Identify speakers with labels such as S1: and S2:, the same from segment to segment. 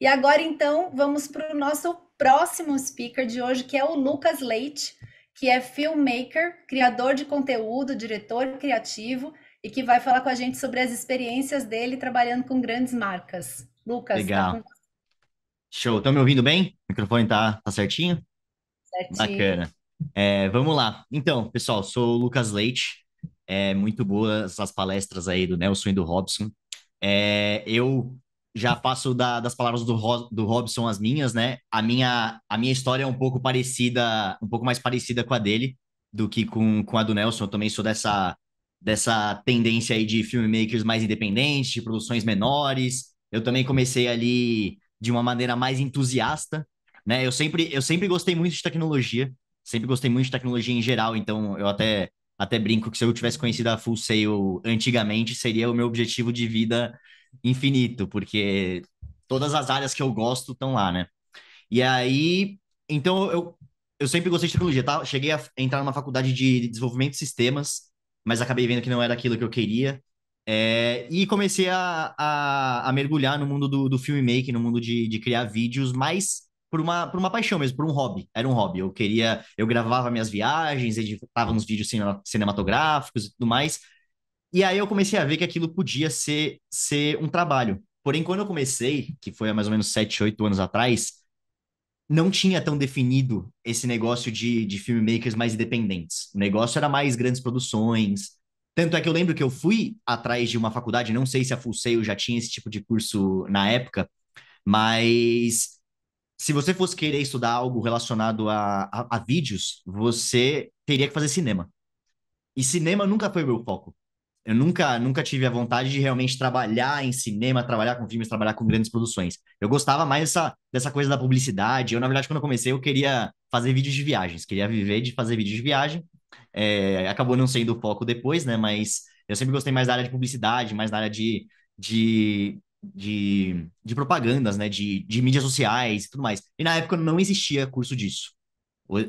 S1: E agora, então, vamos para o nosso próximo speaker de hoje, que é o Lucas Leite, que é filmmaker, criador de conteúdo, diretor criativo e que vai falar com a gente sobre as experiências dele trabalhando com grandes marcas. Lucas, tá Legal. Tá com...
S2: Show. Estão me ouvindo bem? O microfone tá, tá certinho?
S1: Certinho. Bacana.
S2: É, vamos lá. Então, pessoal, sou o Lucas Leite. É muito boas as palestras aí do Nelson e do Robson. É, eu já passo da, das palavras do, do Robson as minhas, né? A minha, a minha história é um pouco parecida, um pouco mais parecida com a dele do que com, com a do Nelson. Eu também sou dessa, dessa tendência aí de filmmakers mais independentes, de produções menores. Eu também comecei ali de uma maneira mais entusiasta, né? Eu sempre, eu sempre gostei muito de tecnologia, sempre gostei muito de tecnologia em geral, então eu até até brinco que se eu tivesse conhecido a Full Sail antigamente, seria o meu objetivo de vida infinito, porque todas as áreas que eu gosto estão lá, né? E aí, então eu, eu sempre gostei de tecnologia, tá? Cheguei a entrar numa faculdade de desenvolvimento de sistemas, mas acabei vendo que não era aquilo que eu queria. É, e comecei a, a, a, mergulhar no mundo do, do filmmaking, no mundo de, de criar vídeos, mas por uma, por uma paixão mesmo, por um hobby. Era um hobby. Eu queria, eu gravava minhas viagens, editava uns vídeos cinematográficos e tudo mais, e aí eu comecei a ver que aquilo podia ser, ser um trabalho. Porém, quando eu comecei, que foi há mais ou menos 7, 8 anos atrás, não tinha tão definido esse negócio de, de filmmakers mais independentes. O negócio era mais grandes produções. Tanto é que eu lembro que eu fui atrás de uma faculdade, não sei se a Full Sail já tinha esse tipo de curso na época, mas se você fosse querer estudar algo relacionado a, a, a vídeos, você teria que fazer cinema. E cinema nunca foi meu foco eu nunca, nunca tive a vontade de realmente trabalhar em cinema, trabalhar com filmes, trabalhar com grandes produções. Eu gostava mais dessa, dessa coisa da publicidade. Eu, na verdade, quando eu comecei, eu queria fazer vídeos de viagens, queria viver de fazer vídeos de viagem. É, acabou não sendo o foco depois, né? Mas eu sempre gostei mais da área de publicidade, mais da área de, de, de, de propagandas, né? De, de mídias sociais e tudo mais. E na época não existia curso disso.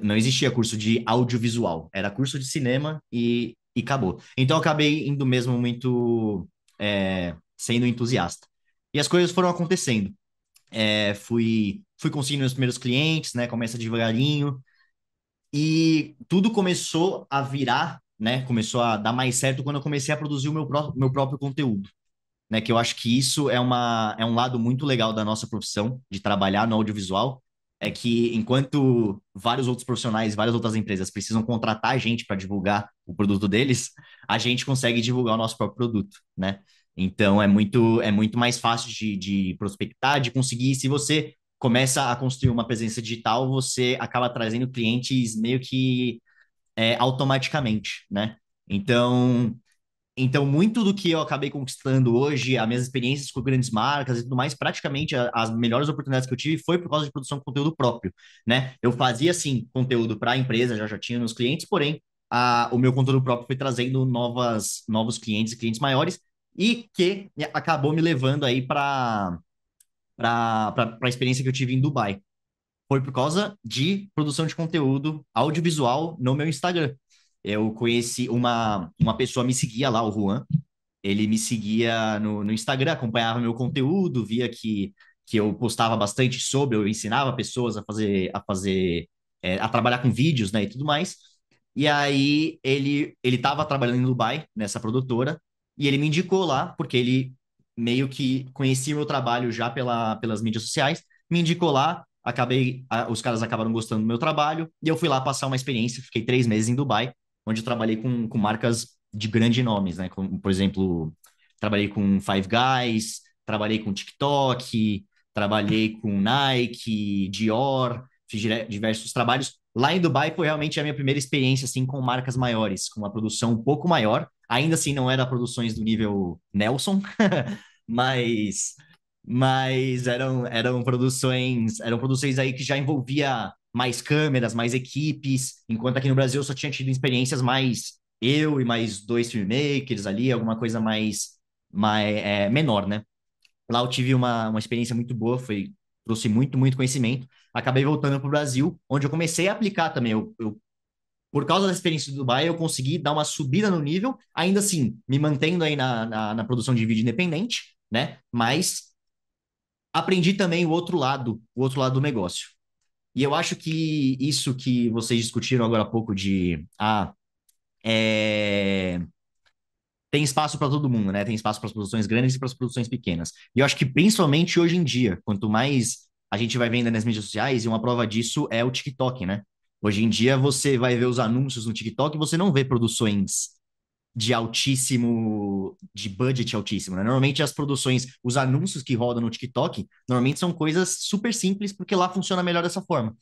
S2: Não existia curso de audiovisual. Era curso de cinema e e acabou. Então eu acabei indo mesmo muito é, sendo entusiasta. E as coisas foram acontecendo. É, fui, fui conseguindo meus primeiros clientes, né? Começa devagarinho. E tudo começou a virar, né? Começou a dar mais certo quando eu comecei a produzir o meu, pró meu próprio conteúdo. Né, que eu acho que isso é, uma, é um lado muito legal da nossa profissão, de trabalhar no audiovisual, é que enquanto vários outros profissionais, várias outras empresas precisam contratar a gente para divulgar o produto deles, a gente consegue divulgar o nosso próprio produto, né? Então é muito é muito mais fácil de, de prospectar, de conseguir. Se você começa a construir uma presença digital, você acaba trazendo clientes meio que é, automaticamente, né? Então então, muito do que eu acabei conquistando hoje, as minhas experiências com grandes marcas e tudo mais, praticamente as melhores oportunidades que eu tive foi por causa de produção de conteúdo próprio, né? Eu fazia, assim conteúdo para a empresa, já já tinha meus clientes, porém, a, o meu conteúdo próprio foi trazendo novas, novos clientes e clientes maiores, e que acabou me levando aí para a experiência que eu tive em Dubai. Foi por causa de produção de conteúdo audiovisual no meu Instagram eu conheci uma, uma pessoa me seguia lá, o Juan. Ele me seguia no, no Instagram, acompanhava meu conteúdo, via que, que eu postava bastante sobre, eu ensinava pessoas a fazer, a fazer, é, a trabalhar com vídeos, né, e tudo mais. E aí ele ele estava trabalhando em Dubai nessa produtora e ele me indicou lá porque ele meio que conhecia meu trabalho já pela, pelas mídias sociais, me indicou lá, acabei, os caras acabaram gostando do meu trabalho, e eu fui lá passar uma experiência, fiquei três meses em Dubai, onde eu trabalhei com, com marcas de grandes nomes, né? Como, por exemplo, trabalhei com Five Guys, trabalhei com TikTok, trabalhei com Nike, Dior, fiz diversos trabalhos. Lá em Dubai foi realmente a minha primeira experiência assim com marcas maiores, com uma produção um pouco maior. Ainda assim não era é produções do nível Nelson, mas mas eram eram produções, eram produções aí que já envolvia mais câmeras, mais equipes, enquanto aqui no Brasil eu só tinha tido experiências mais eu e mais dois filmmakers ali, alguma coisa mais, mais é, menor, né? Lá eu tive uma, uma experiência muito boa, foi trouxe muito, muito conhecimento. Acabei voltando para o Brasil, onde eu comecei a aplicar também. Eu, eu, por causa da experiência do Dubai, eu consegui dar uma subida no nível, ainda assim, me mantendo aí na, na, na produção de vídeo independente, né? Mas aprendi também o outro lado, o outro lado do negócio. E eu acho que isso que vocês discutiram agora há pouco de ah, é... tem espaço para todo mundo, né? Tem espaço para as produções grandes e para as produções pequenas. E eu acho que principalmente hoje em dia, quanto mais a gente vai vendo nas mídias sociais, e uma prova disso é o TikTok, né? Hoje em dia você vai ver os anúncios no TikTok e você não vê produções de altíssimo, de budget altíssimo, né? Normalmente as produções, os anúncios que rodam no TikTok, normalmente são coisas super simples, porque lá funciona melhor dessa forma.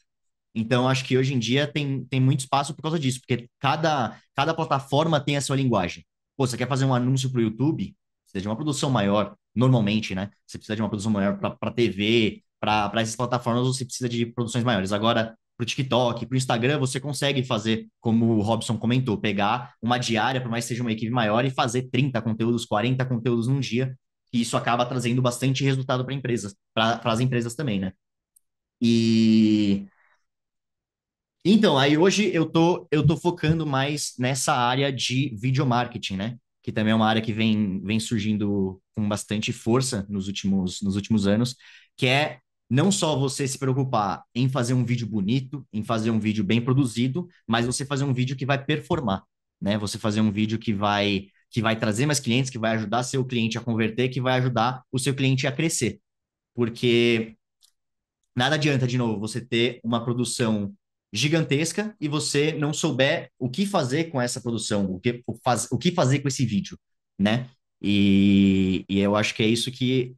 S2: Então, acho que hoje em dia tem, tem muito espaço por causa disso, porque cada, cada plataforma tem a sua linguagem. Pô, você quer fazer um anúncio para o YouTube? Precisa de uma produção maior, normalmente, né? Você precisa de uma produção maior para TV, para essas plataformas, você precisa de produções maiores. Agora, para o TikTok, para o Instagram, você consegue fazer, como o Robson comentou, pegar uma diária, por mais que seja uma equipe maior, e fazer 30 conteúdos, 40 conteúdos num dia, e isso acaba trazendo bastante resultado para empresas, para as empresas também, né? E então, aí hoje eu tô eu tô focando mais nessa área de video marketing, né? Que também é uma área que vem, vem surgindo com bastante força nos últimos, nos últimos anos, que é não só você se preocupar em fazer um vídeo bonito, em fazer um vídeo bem produzido, mas você fazer um vídeo que vai performar, né? Você fazer um vídeo que vai que vai trazer mais clientes, que vai ajudar seu cliente a converter, que vai ajudar o seu cliente a crescer. Porque nada adianta de novo você ter uma produção gigantesca e você não souber o que fazer com essa produção, o que, o faz, o que fazer com esse vídeo, né? E, e eu acho que é isso que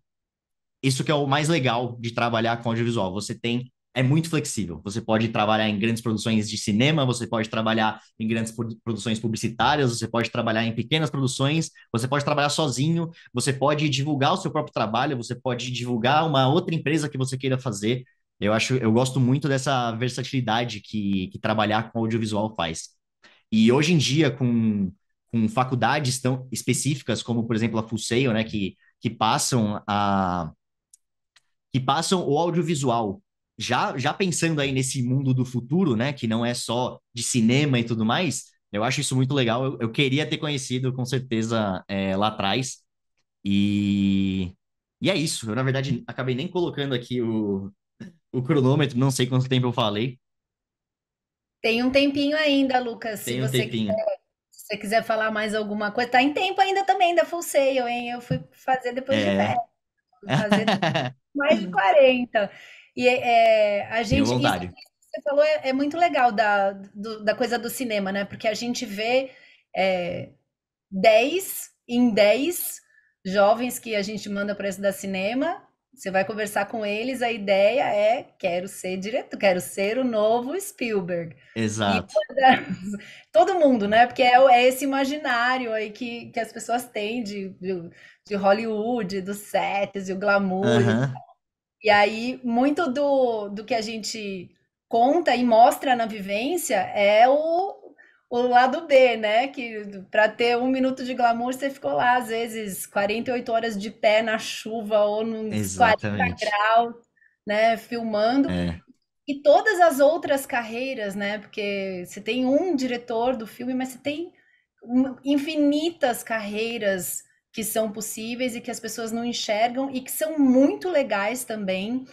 S2: isso que é o mais legal de trabalhar com audiovisual. Você tem é muito flexível. Você pode trabalhar em grandes produções de cinema, você pode trabalhar em grandes produções publicitárias, você pode trabalhar em pequenas produções, você pode trabalhar sozinho, você pode divulgar o seu próprio trabalho, você pode divulgar uma outra empresa que você queira fazer. Eu acho, eu gosto muito dessa versatilidade que, que trabalhar com audiovisual faz. E hoje em dia, com, com faculdades tão específicas, como por exemplo a Full Sail, né, que, que passam a que passam o audiovisual. Já, já pensando aí nesse mundo do futuro, né, que não é só de cinema e tudo mais, eu acho isso muito legal. Eu, eu queria ter conhecido, com certeza, é, lá atrás. E, e é isso. Eu, na verdade, acabei nem colocando aqui o, o cronômetro, não sei quanto tempo eu falei.
S1: Tem um tempinho ainda, Lucas. Tem um tempinho. Quiser se você quiser falar mais alguma coisa, tá em tempo ainda também da Full Sail, hein? Eu fui fazer depois é. de velho.
S2: Fazer...
S1: mais de 40. E é, é a gente. Isso que
S2: você
S1: falou é, é muito legal da, do, da coisa do cinema, né? Porque a gente vê é, 10 em 10 jovens que a gente manda para estudar cinema. Você vai conversar com eles, a ideia é quero ser diretor, quero ser o novo Spielberg. Exato. todo mundo, né? Porque é, é, esse imaginário aí que, que as pessoas têm de, de, de Hollywood, dos sets, e o glamour. Uhum. E aí, muito do, do que a gente conta e mostra na vivência é o, o lado B, né? Que para ter um minuto de glamour, você ficou lá, às vezes, 48 horas de pé na chuva ou num 40 graus, né? Filmando. É. E todas as outras carreiras, né? Porque você tem um diretor do filme, mas você tem infinitas carreiras que são possíveis e que as pessoas não enxergam e que são muito legais também.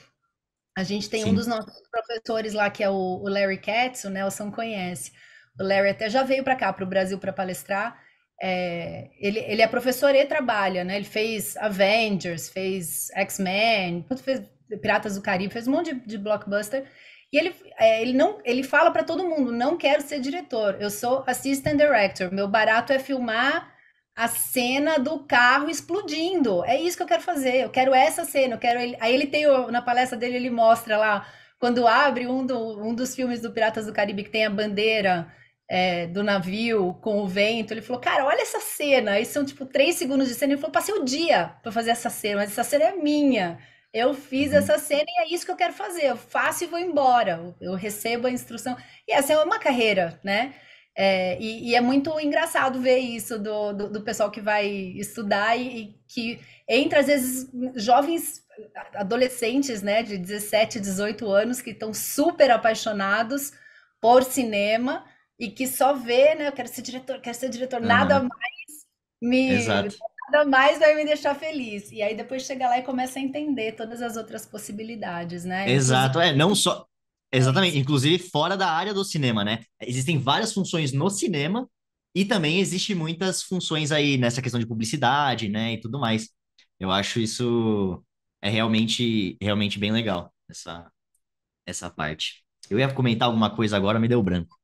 S1: A gente tem Sim. um dos nossos professores lá, que é o, Larry Katz, o Nelson conhece. O Larry até já veio para cá, para o Brasil, para palestrar. É, ele, ele é professor e trabalha, né? Ele fez Avengers, fez X-Men, fez Piratas do Caribe, fez um monte de, de blockbuster. E ele, é, ele, não, ele fala para todo mundo: não quero ser diretor, eu sou assistant director. Meu barato é filmar a cena do carro explodindo. É isso que eu quero fazer. Eu quero essa cena. Eu quero ele... Aí ele tem na palestra dele ele mostra lá quando abre um, do, um dos filmes do Piratas do Caribe que tem a bandeira é, do navio com o vento. Ele falou, cara, olha essa cena. Aí são tipo três segundos de cena. Ele falou, passei o dia para fazer essa cena, mas essa cena é minha. Eu fiz uhum. essa cena e é isso que eu quero fazer. Eu faço e vou embora. Eu recebo a instrução. E essa é uma carreira, né? É, e, e, é muito engraçado ver isso do, do, do pessoal que vai estudar e, e, que entra, às vezes, jovens adolescentes, né, de 17, 18 anos, que estão super apaixonados por cinema e que só vê, né, eu quero ser diretor, quero ser diretor, uhum. nada mais me. Exato. Nada mais vai me deixar feliz. E aí depois chega lá e começa a entender todas as outras possibilidades, né? Então, Exato,
S2: é, não só Exatamente, é inclusive fora da área do cinema, né? Existem várias funções no cinema e também existe muitas funções aí nessa questão de publicidade, né, e tudo mais. Eu acho isso é realmente realmente bem legal essa essa parte. Eu ia comentar alguma coisa agora, me deu branco.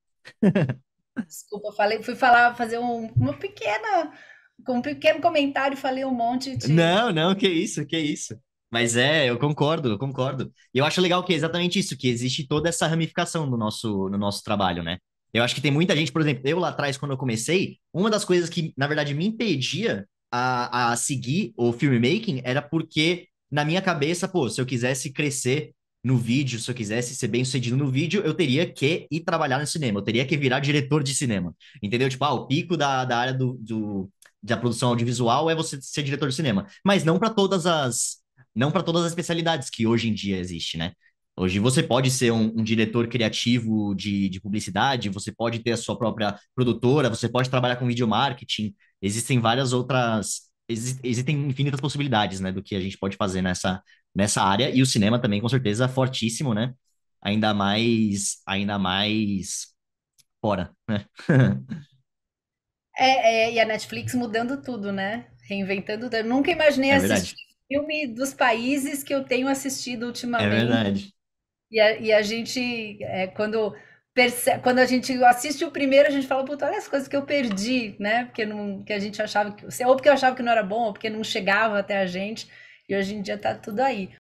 S1: Desculpa, falei, fui falar, fazer um, uma pequena, um pequeno comentário, falei um monte de.
S2: Não, não, que isso, que isso. Mas é, eu concordo, eu concordo. E eu acho legal que é exatamente isso, que existe toda essa ramificação no nosso, no nosso trabalho, né? Eu acho que tem muita gente, por exemplo, eu lá atrás, quando eu comecei, uma das coisas que, na verdade, me impedia a, a seguir o filmmaking era porque, na minha cabeça, pô, se eu quisesse crescer no vídeo, se eu quisesse ser bem sucedido no vídeo, eu teria que ir trabalhar no cinema, eu teria que virar diretor de cinema. Entendeu? Tipo, ah, o pico da, da área do, do da produção audiovisual é você ser diretor de cinema. Mas não para todas as não para todas as especialidades que hoje em dia existe, né? Hoje você pode ser um, um diretor criativo de, de, publicidade, você pode ter a sua própria produtora, você pode trabalhar com video marketing. Existem várias outras, existem infinitas possibilidades, né, do que a gente pode fazer nessa, nessa área. E o cinema também, com certeza, fortíssimo, né? Ainda mais, ainda mais fora, né?
S1: é, é, e a Netflix mudando tudo, né? Reinventando. Eu nunca imaginei é assistir filme dos países que eu tenho assistido é ultimamente. É verdade. E a, e a gente, é, quando, perce... quando a gente assiste o primeiro, a gente fala, puta, olha as coisas que eu perdi, né? Porque não, que a gente achava que. Ou porque eu achava que não era bom, ou porque não chegava até a gente. E hoje em dia tá tudo aí.